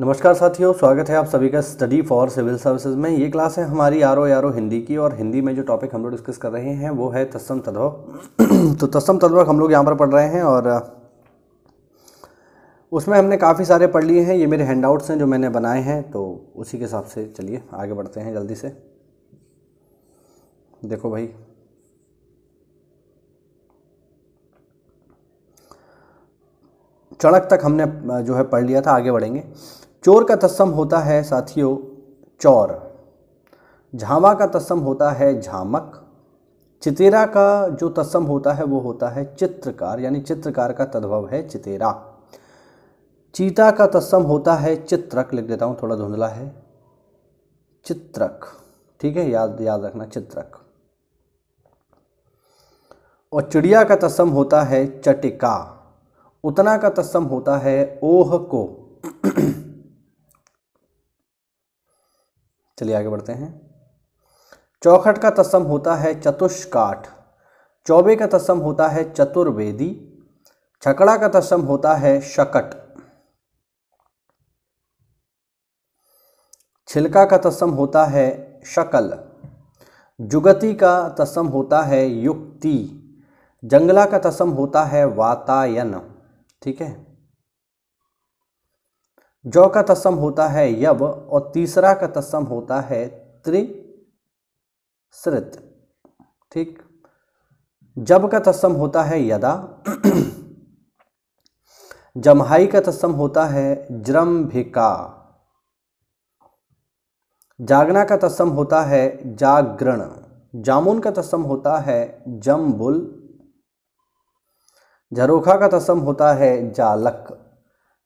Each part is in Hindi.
नमस्कार साथियों स्वागत है आप सभी का स्टडी फॉर सिविल सर्विसेज में ये क्लास है हमारी R O R O Hindi की और हिंदी में जो टॉपिक हम लोग डिस्कस कर रहे हैं वो है तस्सम तद्भव तो तस्सम तद्भव हम लोग यहाँ पर पढ़ रहे हैं और उसमें हमने काफ़ी सारे पढ़ लिए हैं ये मेरे हैंडआउट्स हैं जो मैंने बनाए हैं तो उसी के हिसाब से चलिए आगे बढ़ते हैं जल्दी से देखो भाई चड़क तक हमने जो है पढ़ लिया था आगे बढ़ेंगे चोर का तस्म होता है साथियों चोर झावा का तस्म होता है झामक चितेरा का जो तस्म होता है वो होता है चित्रकार यानी चित्रकार का तद्भव है चितेरा चीता का तस्म होता है चित्रक लिख देता हूँ थोड़ा धुंधला है चित्रक ठीक है याद याद रखना चित्रक और चिड़िया का तस्म होता है चटिका उतना का तस्म होता है ओह को चलिए आगे बढ़ते हैं चौखट का तस्म होता है चतुष्काठ चौबे का तस्म होता है चतुर्वेदी छकड़ा का तस्म होता है शकट छिलका का तस्म होता है शकल जुगति का तस्म होता है युक्ति जंगला का तस्म होता है वातायन ठीक है जौ का तस्म होता है यब और तीसरा का तस्म होता है त्रिश्रित ठीक जब का तस्म होता है यदा जमहाई का तस्म होता है जृम्भिका जागना का तस्म होता है जागरण जामुन का तस्म होता है जम्बुल झरोखा का तस्म होता है जालक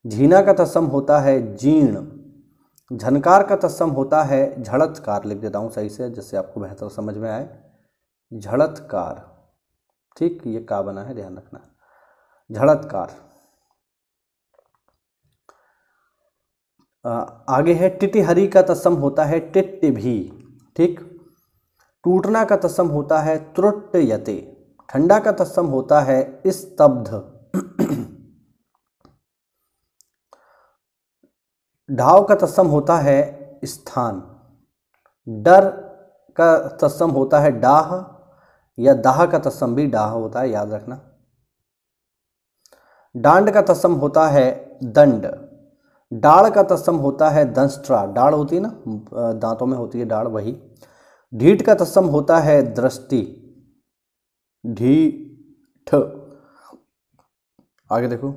झीना का तस्म होता है जीर्ण झनकार का तस्म होता है झड़त्कार लिख देता हूँ सही से जिससे आपको बेहतर समझ में आए झड़त्कार ठीक ये का बना है ध्यान रखना झड़त्कार आगे है टिटिहरी का तस्म होता है टिट्ट भी ठीक टूटना का तस्म होता है त्रुट्ट यते ठंडा का तस्म होता है स्तब्ध ढाव का तत्सम होता है स्थान डर का तत्सम होता है डाह या दाह का तत्सम भी डाह होता है याद रखना डांड का तत्सम होता है दंड डाढ़ का तत्सम होता है दंस्ट्रा डाढ़ होती है ना दांतों में होती है डाढ़ वही ढीठ का तत्सम होता है दृष्टि ढीठ आगे देखो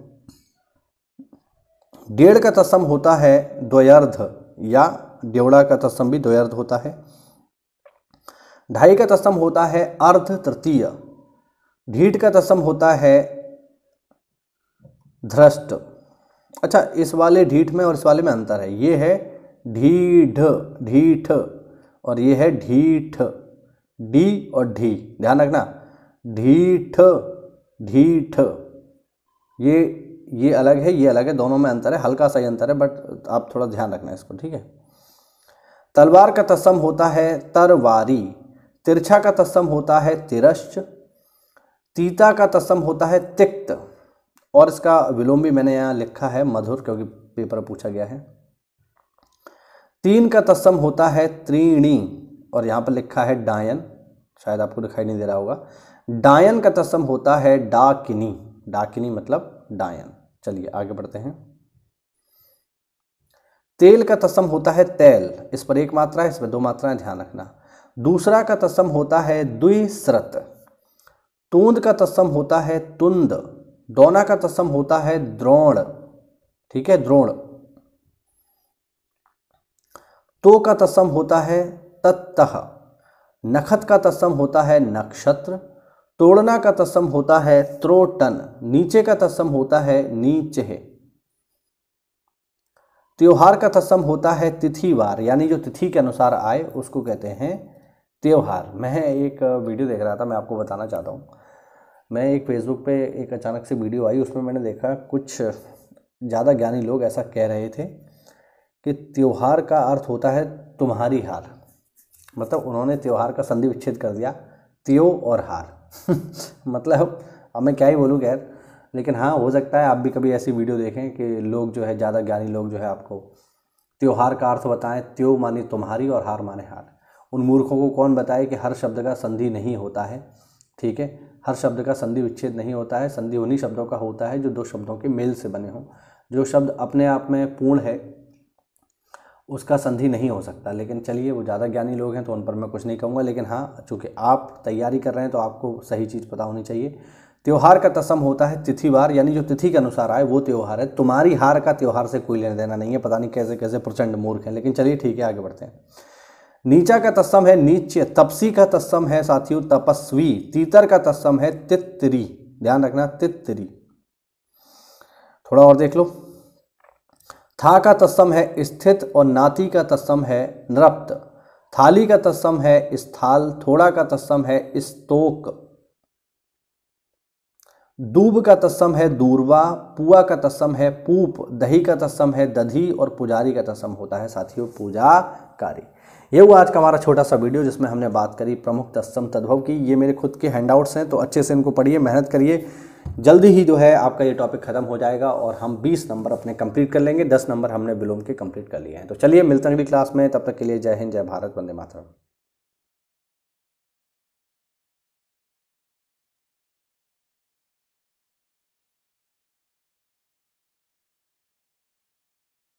डेढ़ का तस्म होता है द्वयर्ध या डेवड़ा का तस्म भी द्वयर्ध होता है ढाई का तस्म होता है अर्ध तृतीय ढीठ का तस्म होता है ध्रष्ट अच्छा इस वाले ढीठ में और इस वाले में अंतर है ये है ढीढ ढीठ और ये है ढीठ डी और ढी ध्यान रखना ढीठ ढीठ ये ये अलग है ये अलग है दोनों में अंतर है हल्का सा ही अंतर है बट आप थोड़ा ध्यान रखना इसको ठीक है तलवार का तस्म होता है तरवारी तिरछा का तस्म होता है तिरश्च तीता का तस्म होता है तिक्त और इसका विलोम भी मैंने यहाँ लिखा है मधुर क्योंकि पेपर पूछा गया है तीन का तस्म होता है त्रीणी और यहाँ पर लिखा है डायन शायद आपको दिखाई नहीं दे रहा होगा डायन का तस्म होता है डाकिनी डाकिनी मतलब डायन चलिए आगे बढ़ते हैं तेल का तस्म होता है तेल इस पर एक मात्रा है इसमें दो मात्राएं ध्यान रखना दूसरा का तस्म होता है द्विस्रत तूंद का तस्म होता है तुंद दोना का तस्म होता है द्रोण ठीक है द्रोण तो का तस्म होता है तत्तः नखत का तस्म होता है नक्षत्र तोड़ना का तस्म होता है त्रोटन नीचे का तस्म होता है नीचे त्योहार का तस्म होता है तिथिवार यानी जो तिथि के अनुसार आए उसको कहते हैं त्योहार मैं एक वीडियो देख रहा था मैं आपको बताना चाहता हूँ मैं एक फेसबुक पे एक अचानक से वीडियो आई उसमें मैंने देखा कुछ ज़्यादा ज्ञानी लोग ऐसा कह रहे थे कि त्यौहार का अर्थ होता है तुम्हारी हार मतलब उन्होंने त्यौहार का संधि विच्छेद कर दिया त्यो और हार मतलब अब मैं क्या ही बोलूँ खैर लेकिन हाँ हो सकता है आप भी कभी ऐसी वीडियो देखें कि लोग जो है ज़्यादा ज्ञानी लोग जो है आपको त्योहार का अर्थ बताएं त्यो माने तुम्हारी और हार माने हार उन मूर्खों को कौन बताए कि हर शब्द का संधि नहीं होता है ठीक है हर शब्द का संधि विच्छेद नहीं होता है संधि उन्हीं शब्दों का होता है जो दो शब्दों के मेल से बने हों जो शब्द अपने आप में पूर्ण है उसका संधि नहीं हो सकता लेकिन चलिए वो ज़्यादा ज्ञानी लोग हैं तो उन पर मैं कुछ नहीं कहूँगा लेकिन हाँ चूँकि आप तैयारी कर रहे हैं तो आपको सही चीज़ पता होनी चाहिए त्यौहार का तसम होता है तिथिवार यानी जो तिथि के अनुसार आए वो त्यौहार है तुम्हारी हार का त्यौहार से कोई लेना देना नहीं है पता नहीं कैसे कैसे प्रचंड मूर्ख है लेकिन चलिए ठीक है आगे बढ़ते हैं नीचा का तस्सम है नीचे तपसी का तस्सम है साथियों तपस्वी तीतर का तस्सम है तित्तरी ध्यान रखना तित्तरी थोड़ा और देख लो था का तत्सम है स्थित और नाती का तत्सम है नृप्त थाली का तत्सम है स्थाल थोड़ा का तत्सम है स्तोक दूब का तत्सम है दूरवा पुआ का तत्सम है पूप दही का तत्सम है दधी और पुजारी का तत्सम होता है साथियों पूजाकारी ये हुआ आज का हमारा छोटा सा वीडियो जिसमें हमने बात करी प्रमुख तत्सम तद्भव की ये मेरे खुद के हैंडआउट्स हैं तो अच्छे से इनको पढ़िए मेहनत करिए जल्दी ही जो है आपका ये टॉपिक खत्म हो जाएगा और हम 20 नंबर अपने कंप्लीट कर लेंगे 10 नंबर हमने विलोम के कंप्लीट कर लिए हैं तो चलिए मिलते हैं अगली क्लास में तब तक के लिए जय हिंद जय भारत वंदे मातरम